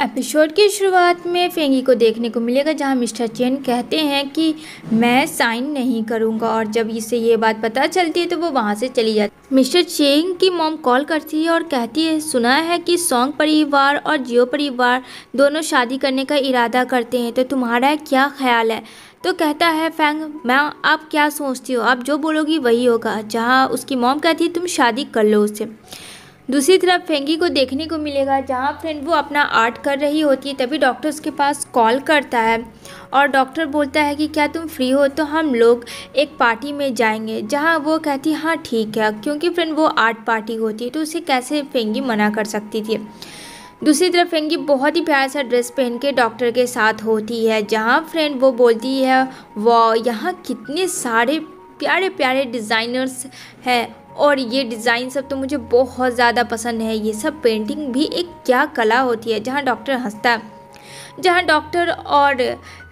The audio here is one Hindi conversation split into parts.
एपिसोड की शुरुआत में फेंगी को देखने को मिलेगा जहां मिस्टर चेन कहते हैं कि मैं साइन नहीं करूंगा और जब इसे ये बात पता चलती है तो वो वहां से चली जाती मिस्टर चेन की मोम कॉल करती है और कहती है सुना है कि सोंग परिवार और जियो परिवार दोनों शादी करने का इरादा करते हैं तो तुम्हारा क्या ख्याल है तो कहता है फैंग मैम आप क्या सोचती हो आप जो बोलोगी वही होगा जहाँ उसकी मोम कहती है तुम शादी कर लो उससे दूसरी तरफ फेंगी को देखने को मिलेगा जहाँ फ्रेंड वो अपना आर्ट कर रही होती है तभी डॉक्टर उसके पास कॉल करता है और डॉक्टर बोलता है कि क्या तुम फ्री हो तो हम लोग एक पार्टी में जाएंगे जहाँ वो कहती हाँ ठीक है क्योंकि फ्रेंड वो आर्ट पार्टी होती है तो उसे कैसे फेंगी मना कर सकती थी दूसरी तरफ फेंगी बहुत ही प्यारा सा ड्रेस पहन के डॉक्टर के साथ होती है जहाँ फ्रेंड वो बोलती है वाह यहाँ कितने सारे प्यारे प्यारे डिज़ाइनर्स हैं और ये डिज़ाइन सब तो मुझे बहुत ज़्यादा पसंद है ये सब पेंटिंग भी एक क्या कला होती है जहाँ डॉक्टर हंसता है जहाँ डॉक्टर और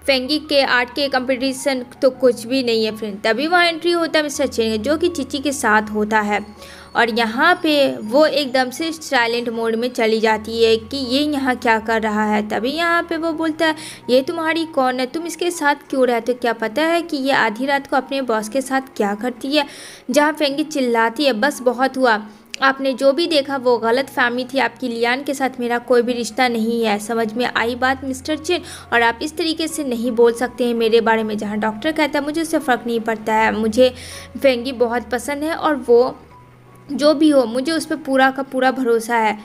फेंगी के आर्ट के कंपटीशन तो कुछ भी नहीं है फ्रेंड तभी वहाँ एंट्री होता है मिस्टर चेंग जो कि चिची के साथ होता है और यहाँ पे वो एकदम से साइलेंट मोड में चली जाती है कि ये यहाँ क्या कर रहा है तभी यहाँ पे वो बोलता है ये तुम्हारी कौन है तुम इसके साथ क्यों रहते हो क्या पता है कि ये आधी रात को अपने बॉस के साथ क्या करती है जहाँ फेंगी चिल्लाती है बस बहुत हुआ आपने जो भी देखा वो गलत फहमी थी आपकी लियान के साथ मेरा कोई भी रिश्ता नहीं है समझ में आई बात मिस्टर चिन और आप इस तरीके से नहीं बोल सकते हैं मेरे बारे में जहाँ डॉक्टर कहता है मुझे उससे फ़र्क नहीं पड़ता है मुझे फेंगी बहुत पसंद है और वो जो भी हो मुझे उस पर पूरा का पूरा भरोसा है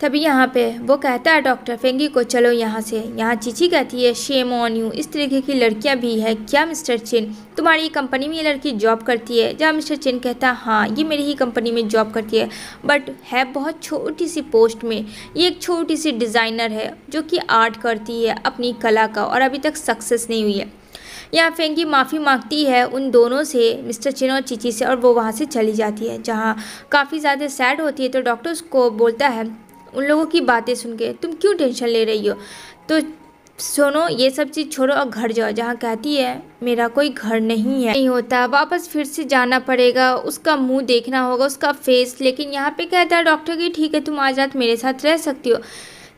तभी यहाँ पे वो कहता है डॉक्टर फेंगी को चलो यहाँ से यहाँ चीची कहती है शेम ऑन यू इस तरीके की लड़कियाँ भी है क्या मिस्टर चिन तुम्हारी कंपनी में ये लड़की जॉब करती है जहाँ मिस्टर चिन कहता है हाँ ये मेरी ही कंपनी में जॉब करती है बट है बहुत छोटी सी पोस्ट में ये एक छोटी सी डिज़ाइनर है जो कि आर्ट करती है अपनी कला का और अभी तक सक्सेस नहीं हुई है यहाँ फेंकी माफ़ी मांगती है उन दोनों से मिस्टर चिन और चीची से और वो वहाँ से चली जाती है जहाँ काफ़ी ज़्यादा सैड होती है तो डॉक्टर उसको बोलता है उन लोगों की बातें सुन के तुम क्यों टेंशन ले रही हो तो सोनो ये सब चीज़ छोड़ो और घर जाओ जहाँ कहती है मेरा कोई घर नहीं है नहीं होता वापस फिर से जाना पड़ेगा उसका मुंह देखना होगा उसका फेस लेकिन यहाँ पे कहता है डॉक्टर की ठीक है तुम आज रात मेरे साथ रह सकती हो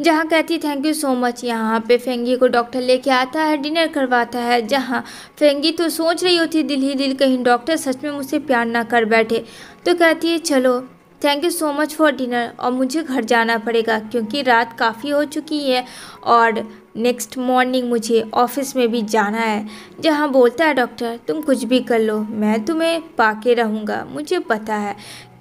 जहाँ कहती है थैंक यू सो मच यहाँ पे फेंगी को डॉक्टर लेके आता है डिनर करवाता है जहाँ फेंगी तो सोच रही होती दिल ही दिल कहीं डॉक्टर सच में मुझसे प्यार ना कर बैठे तो कहती है चलो thank you so much for dinner और मुझे घर जाना पड़ेगा क्योंकि रात काफ़ी हो चुकी है और नेक्स्ट मॉर्निंग मुझे ऑफिस में भी जाना है जहाँ बोलता है डॉक्टर तुम कुछ भी कर लो मैं तुम्हें पाके रहूँगा मुझे पता है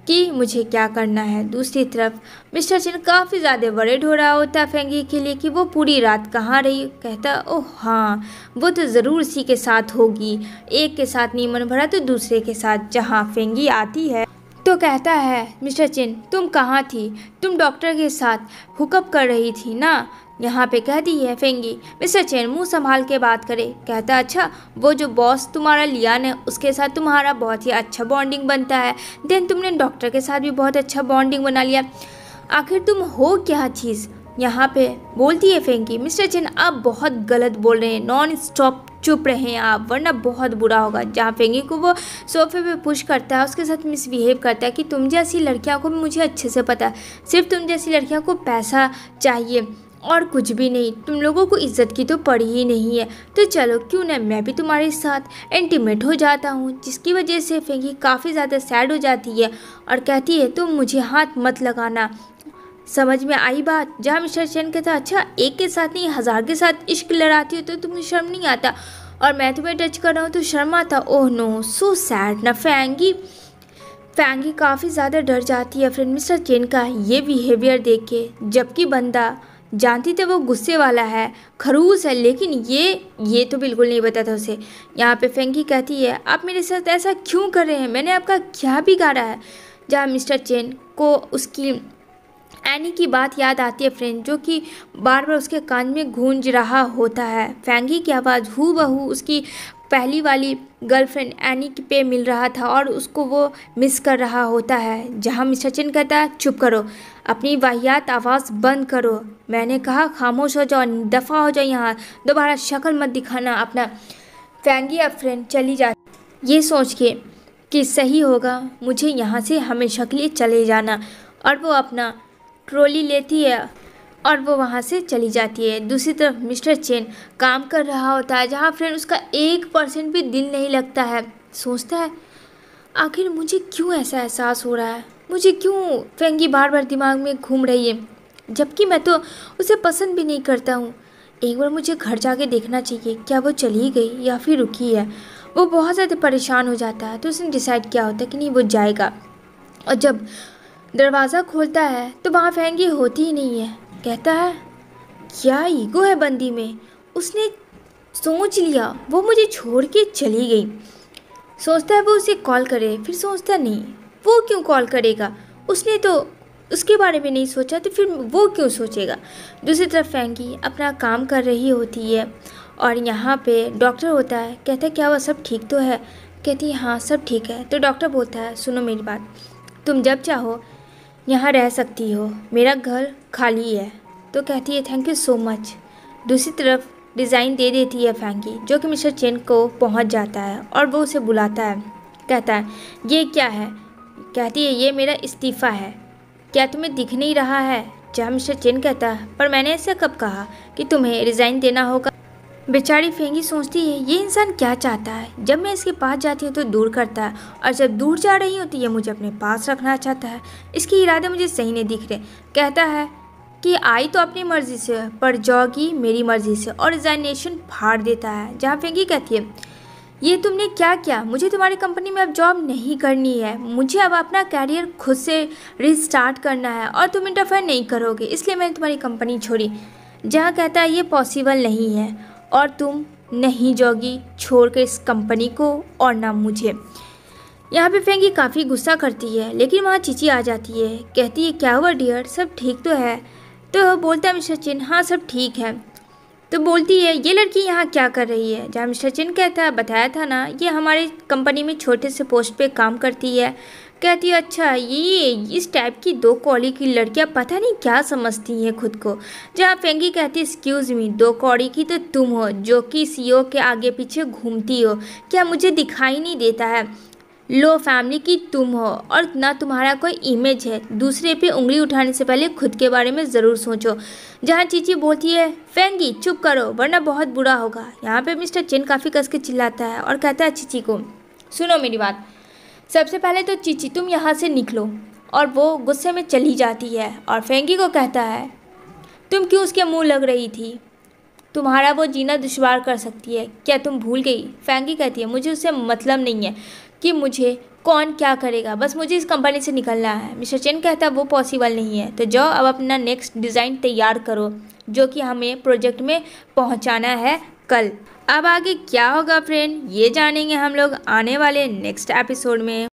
कि मुझे क्या करना है दूसरी तरफ मिस्टर चिन काफ़ी ज़्यादा बड़े हो रहा होता है फेंगी के लिए कि वो पूरी रात कहाँ रही कहता ओह हाँ वो तो ज़रूर इसी के साथ होगी एक के साथ नीमन भरा तो दूसरे के साथ जहाँ फेंगी आती है तो कहता है मिस्टर चिन तुम कहाँ थी तुम डॉक्टर के साथ हुकअप कर रही थी ना यहाँ पे कहती है फेंगी मिस्टर चेन मुंह संभाल के बात करे कहता अच्छा वो जो बॉस तुम्हारा लियान है उसके साथ तुम्हारा बहुत ही अच्छा बॉन्डिंग बनता है देन तुमने डॉक्टर के साथ भी बहुत अच्छा बॉन्डिंग बना लिया आखिर तुम हो क्या चीज़ यहाँ पे बोलती है फेंकी मिस्टर चेन आप बहुत गलत बोल रहे हैं नॉन स्टॉप चुप रहें आप वरना बहुत बुरा होगा जहाँ फेंगी को वो सोफे पे पुश करता है उसके साथ मिसबिहेव करता है कि तुम जैसी लड़कियाँ को मुझे अच्छे से पता है सिर्फ तुम जैसी लड़कियाँ को पैसा चाहिए और कुछ भी नहीं तुम लोगों को इज्जत की तो पड़ी ही नहीं है तो चलो क्यों ना मैं भी तुम्हारे साथ इंटीमेट हो जाता हूँ जिसकी वजह से फेंगी काफ़ी ज़्यादा सैड हो जाती है और कहती है तुम मुझे हाथ मत लगाना समझ में आई बात जहाँ मिस्टर चैन कहता अच्छा एक के साथ नहीं हज़ार के साथ इश्क लड़ाती हो तो तुम्हें शर्म नहीं आता और मैं तुम्हें टच कर रहा हूँ तो शर्म आता ओह नो सो सैड ना फैंगी फैंगी काफ़ी ज़्यादा डर जाती है फ्रेंड मिस्टर चैन का ये बिहेवियर देख के जबकि बंदा जानती थे तो वो गुस्से वाला है खरूस है लेकिन ये ये तो बिल्कुल नहीं बताता उसे यहाँ पे फेंकी कहती है आप मेरे साथ ऐसा क्यों कर रहे हैं मैंने आपका क्या बिगाड़ा है जहाँ मिस्टर चेन को उसकी एनी की बात याद आती है फ्रेंड जो कि बार बार उसके कान में गूंज रहा होता है फैंगी की आवाज़ हु बहू उसकी पहली वाली गर्लफ्रेंड एनी पे मिल रहा था और उसको वो मिस कर रहा होता है जहाँ मिस्टर चिन कहता है चुप करो अपनी वाहियात आवाज़ बंद करो मैंने कहा खामोश हो जाओ दफ़ा हो जाओ यहाँ दोबारा शक्ल मत दिखाना अपना फैंगी अब फ्रेंड चली जा ये सोच के कि सही होगा मुझे यहाँ से हमेशा के लिए चले जाना और वो अपना ट्रॉली लेती है और वो वहाँ से चली जाती है दूसरी तरफ मिस्टर चेन काम कर रहा होता है जहाँ फ्रेंड उसका एक परसेंट भी दिल नहीं लगता है सोचता है आखिर मुझे क्यों ऐसा एहसास हो रहा है मुझे क्यों फेंगी बार बार दिमाग में घूम रही है जबकि मैं तो उसे पसंद भी नहीं करता हूँ एक बार मुझे घर जाके देखना चाहिए क्या वो चली गई या फिर रुकी है वो बहुत ज़्यादा परेशान हो जाता है तो उसने डिसाइड किया होता है कि नहीं वो जाएगा और जब दरवाज़ा खोलता है तो वहाँ फेंगी होती ही नहीं है कहता है क्या ईगो है बंदी में उसने सोच लिया वो मुझे छोड़ के चली गई सोचता है वो उसे कॉल करे फिर सोचता नहीं वो क्यों कॉल करेगा उसने तो उसके बारे में नहीं सोचा तो फिर वो क्यों सोचेगा दूसरी तरफ फेंगी अपना काम कर रही होती है और यहाँ पे डॉक्टर होता है कहता है क्या वह सब ठीक तो है कहती है हाँ सब ठीक है तो डॉक्टर बोलता है सुनो मेरी बात तुम जब चाहो यहाँ रह सकती हो मेरा घर खाली है तो कहती है थैंक यू सो मच दूसरी तरफ डिज़ाइन दे देती है फैंकी जो कि मिस्टर चेन को पहुँच जाता है और वो उसे बुलाता है कहता है ये क्या है कहती है ये मेरा इस्तीफ़ा है क्या तुम्हें दिख नहीं रहा है जहाँ मिस्टर चेन कहता है पर मैंने ऐसा कब कहा कि तुम्हें रिज़ाइन देना होगा बेचारी फेंगी सोचती है ये इंसान क्या चाहता है जब मैं इसके पास जाती हूँ तो दूर करता है और जब दूर जा रही हूँ तो ये मुझे अपने पास रखना चाहता है इसके इरादे मुझे सही नहीं दिख रहे कहता है कि आई तो अपनी मर्ज़ी से पर जॉगी मेरी मर्ज़ी से और रिजाइनेशन फाड़ देता है जहाँ फेंगी कहती है ये तुमने क्या किया मुझे तुम्हारी कंपनी में अब जॉब नहीं करनी है मुझे अब अपना कैरियर खुद से रिस्टार्ट करना है और तुम इंटरफेयर नहीं करोगे इसलिए मैंने तुम्हारी कंपनी छोड़ी जहाँ कहता है ये पॉसिबल नहीं है और तुम नहीं जाओगी छोड़कर इस कंपनी को और ना मुझे यहाँ पे फेंगी काफ़ी गुस्सा करती है लेकिन वहाँ चीची आ जाती है कहती है क्या हुआ डियर सब ठीक तो है तो बोलता है मिस्टर चिन हाँ सब ठीक है तो बोलती है ये लड़की यहाँ क्या कर रही है जहाँ मिस्टर चिन कहता है बताया था ना ये हमारी कंपनी में छोटे से पोस्ट पे काम करती है कहती है अच्छा ये इस टाइप की दो कौड़ी की लड़कियाँ पता नहीं क्या समझती हैं खुद को जहाँ फेंगी कहती है एक्सक्यूज़ मी दो कौड़ी की तो तुम हो जो कि सीईओ के आगे पीछे घूमती हो क्या मुझे दिखाई नहीं देता है लो फैमिली की तुम हो और ना तुम्हारा कोई इमेज है दूसरे पे उंगली उठाने से पहले खुद के बारे में ज़रूर सोचो जहाँ चीची बोलती है फेंगी चुप करो वरना बहुत बुरा होगा यहाँ पे मिस्टर चेन काफ़ी कस के चिल्लाता है और कहता है चीची को सुनो मेरी बात सबसे पहले तो चीची तुम यहाँ से निकलो और वो गुस्से में चली जाती है और फेंगी को कहता है तुम क्यों उसके मुँह लग रही थी तुम्हारा वो जीना दुशवार कर सकती है क्या तुम भूल गई फेंगी कहती है मुझे उससे मतलब नहीं है कि मुझे कौन क्या करेगा बस मुझे इस कंपनी से निकलना है मिस्टर चेन कहता है वो पॉसिबल नहीं है तो जाओ अब अपना नेक्स्ट डिज़ाइन तैयार करो जो कि हमें प्रोजेक्ट में पहुंचाना है कल अब आगे क्या होगा फ्रेंड ये जानेंगे हम लोग आने वाले नेक्स्ट एपिसोड में